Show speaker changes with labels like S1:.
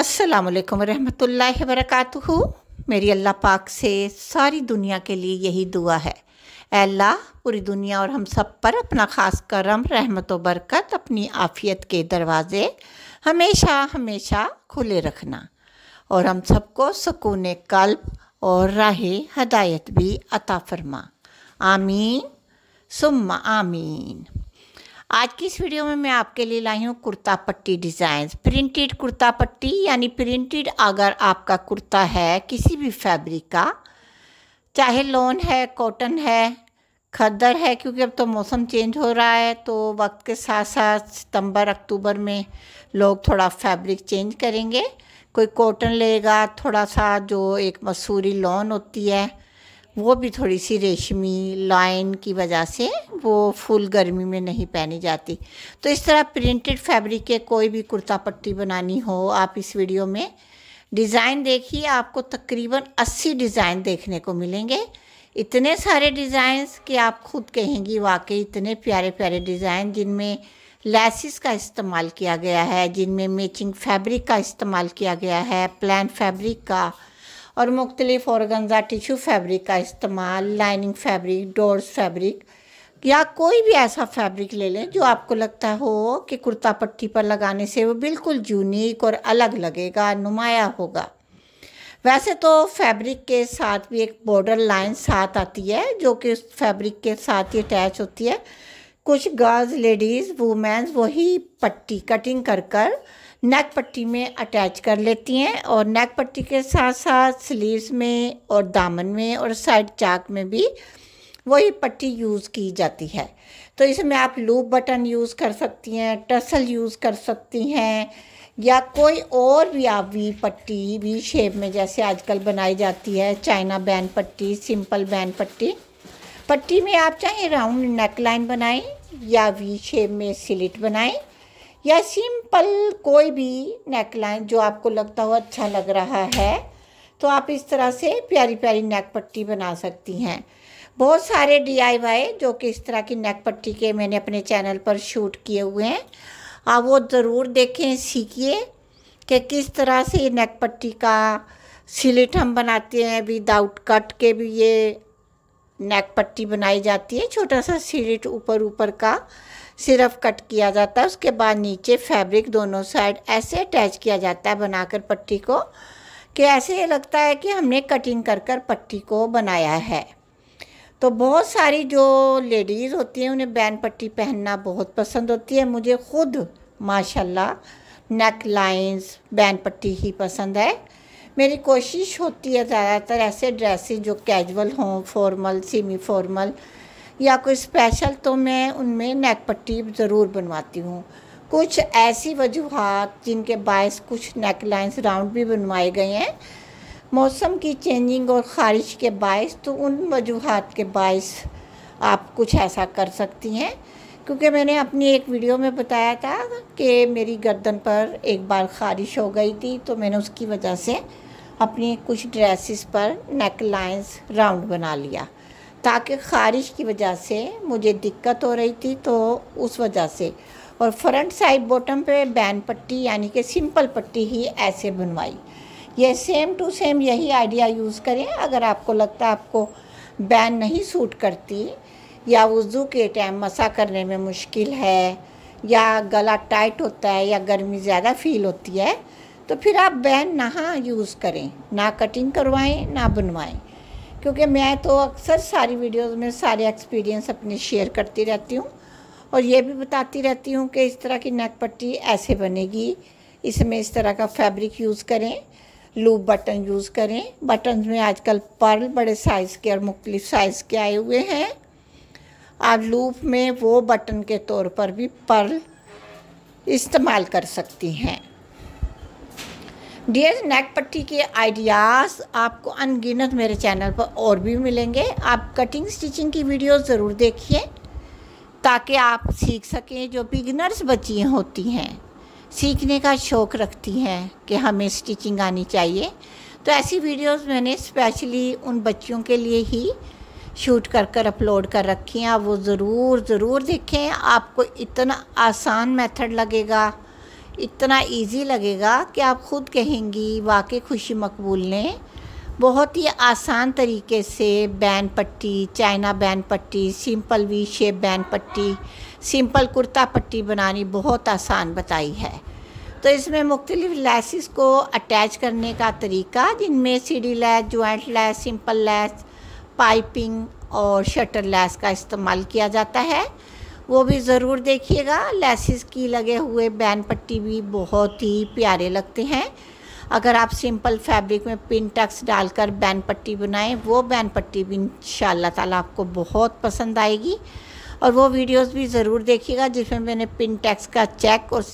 S1: असलकम वरहमल वरक मेरी अल्लाह पाक से सारी दुनिया के लिए यही दुआ है अल्लाह पूरी दुनिया और हम सब पर अपना ख़ास करम रहमत व बरकत अपनी आफ़ियत के दरवाज़े हमेशा हमेशा खुले रखना और हम सबको सुकून कल्ब और राह हदायत भी अता फरमा आमीन सुम आमीन आज की इस वीडियो में मैं आपके लिए लाई हूँ कुर्ता पट्टी डिज़ाइन प्रिंटेड कुर्ता पट्टी यानी प्रिंटेड अगर आपका कुर्ता है किसी भी फैब्रिक का चाहे लोन है कॉटन है खद्दर है क्योंकि अब तो मौसम चेंज हो रहा है तो वक्त के साथ साथ सितंबर अक्टूबर में लोग थोड़ा फैब्रिक चेंज करेंगे कोई कॉटन लेगा थोड़ा सा जो एक मसूरी लॉन होती है वो भी थोड़ी सी रेशमी लाइन की वजह से वो फुल गर्मी में नहीं पहनी जाती तो इस तरह प्रिंटेड फैब्रिक के कोई भी कुर्ता पट्टी बनानी हो आप इस वीडियो में डिज़ाइन देखिए आपको तकरीबन 80 डिज़ाइन देखने को मिलेंगे इतने सारे डिज़ाइंस कि आप खुद कहेंगी वाकई इतने प्यारे प्यारे डिज़ाइन जिनमें लैसिस का इस्तेमाल किया गया है जिनमें मैचिंग फैब्रिक का इस्तेमाल किया गया है प्लान फैब्रिक का और मुख्तलिफ़ औरगनज़ा टिशू फैब्रिक का इस्तेमाल लाइनिंग फैब्रिक डोर्स फैब्रिक या कोई भी ऐसा फैब्रिक ले लें जो आपको लगता हो कि कुर्ता पट्टी पर लगाने से वो बिल्कुल यूनिक और अलग लगेगा नुमाया होगा वैसे तो फैब्रिक के साथ भी एक बॉर्डर लाइन साथ आती है जो कि उस फैब्रिक के साथ ही अटैच होती है कुछ गर्ल्स लेडीज़ वुमेंस वही पट्टी कटिंग कर कर नेक पट्टी में अटैच कर लेती हैं और नेक पट्टी के साथ साथ स्लीव्स में और दामन में और साइड चाक में भी वही पट्टी यूज़ की जाती है तो इसमें आप लूप बटन यूज़ कर सकती हैं टसल यूज़ कर सकती हैं या कोई और भी आप वी पट्टी वी शेप में जैसे आजकल बनाई जाती है चाइना बैन पट्टी सिंपल बैन पट्टी पट्टी में आप चाहे राउंड नेक लाइन बनाएं या वी शेप में सिलिट बनाएं या सिंपल कोई भी नेक लाइन जो आपको लगता हो अच्छा लग रहा है तो आप इस तरह से प्यारी प्यारी नेक पट्टी बना सकती हैं बहुत सारे डी जो कि इस तरह की नेक पट्टी के मैंने अपने चैनल पर शूट किए हुए हैं आप वो ज़रूर देखें सीखिए कि किस तरह से ये नेक पट्टी का सिलिट हम बनाते हैं विदाउट कट के भी ये नेक पट्टी बनाई जाती है छोटा सा सिलिट ऊपर ऊपर का सिर्फ कट किया जाता है उसके बाद नीचे फैब्रिक दोनों साइड ऐसे अटैच किया जाता है बनाकर पट्टी को कि ऐसे ये लगता है कि हमने कटिंग कर कर पट्टी को बनाया है तो बहुत सारी जो लेडीज़ होती हैं उन्हें बैन पट्टी पहनना बहुत पसंद होती है मुझे खुद माशाल्लाह नेक लाइंस बैन पट्टी ही पसंद है मेरी कोशिश होती है ज़्यादातर ऐसे ड्रेसेस जो कैजुअल हों फॉर्मल सेमी फॉर्मल या कोई स्पेशल तो मैं उनमें नेक पट्टी ज़रूर बनवाती हूँ कुछ ऐसी वजूहत जिनके बायस कुछ नेक लाइन्स राउंड भी बनवाए गए हैं मौसम की चेंजिंग और ख़ारिश के बायस तो उन वजूहत के बायस आप कुछ ऐसा कर सकती हैं क्योंकि मैंने अपनी एक वीडियो में बताया था कि मेरी गर्दन पर एक बार ख़ारिश हो गई थी तो मैंने उसकी वजह से अपनी कुछ ड्रेसेस पर नेक लाइंस राउंड बना लिया ताकि ख़ारिश की वजह से मुझे दिक्कत हो रही थी तो उस वजह से और फ्रंट साइड बॉटम पे बैन पट्टी यानी कि सिंपल पट्टी ही ऐसे बनवाई ये सेम टू सेम यही आइडिया यूज़ करें अगर आपको लगता है आपको बैन नहीं सूट करती या वज़ू के टाइम मसा करने में मुश्किल है या गला टाइट होता है या गर्मी ज़्यादा फील होती है तो फिर आप बैन नहा यूज़ करें ना कटिंग करवाएं ना बनवाएं क्योंकि मैं तो अक्सर सारी वीडियोस में सारे एक्सपीरियंस अपने शेयर करती रहती हूँ और ये भी बताती रहती हूँ कि इस तरह की नेक पट्टी ऐसे बनेगी इसमें इस तरह का फैब्रिक यूज़ करें लूप बटन यूज़ करें बटन में आजकल पर्ल बड़े साइज़ के और मुख्तलि साइज़ के आए हुए हैं आप लूप में वो बटन के तौर पर भी पर्ल इस्तेमाल कर सकती हैं डियर नेक पट्टी के आइडियाज़ आपको अनगिनत मेरे चैनल पर और भी मिलेंगे आप कटिंग स्टिचिंग की वीडियो ज़रूर देखिए ताकि आप सीख सकें जो बिगनर्स बच्चियाँ होती हैं सीखने का शौक़ रखती हैं कि हमें स्टिचिंग आनी चाहिए तो ऐसी वीडियोस मैंने स्पेशली उन बच्चियों के लिए ही शूट कर कर अपलोड कर रखी हैं आप वो ज़रूर ज़रूर देखें आपको इतना आसान मेथड लगेगा इतना इजी लगेगा कि आप ख़ुद कहेंगी वाकई खुशी मकबूल ने बहुत ही आसान तरीके से बैन पट्टी चाइना बैन पट्टी सिंपल वी शेप बैन पट्टी सिंपल कुर्ता पट्टी बनानी बहुत आसान बताई है तो इसमें मुख्तलिफ लैसिस को अटैच करने का तरीका जिनमें सीढ़ी lace joint lace simple lace piping और शटर लैस का इस्तेमाल किया जाता है वो भी ज़रूर देखिएगा लैसिस की लगे हुए बैन पट्टी भी बहुत ही प्यारे लगते हैं अगर आप सिंपल फैब्रिक में पिन टक्स डालकर बैन पट्टी बनाएं वो बैन पट्टी भी इन ताला आपको बहुत पसंद आएगी और वो वीडियोस भी ज़रूर देखिएगा जिसमें मैंने पिन टैक्स का चेक और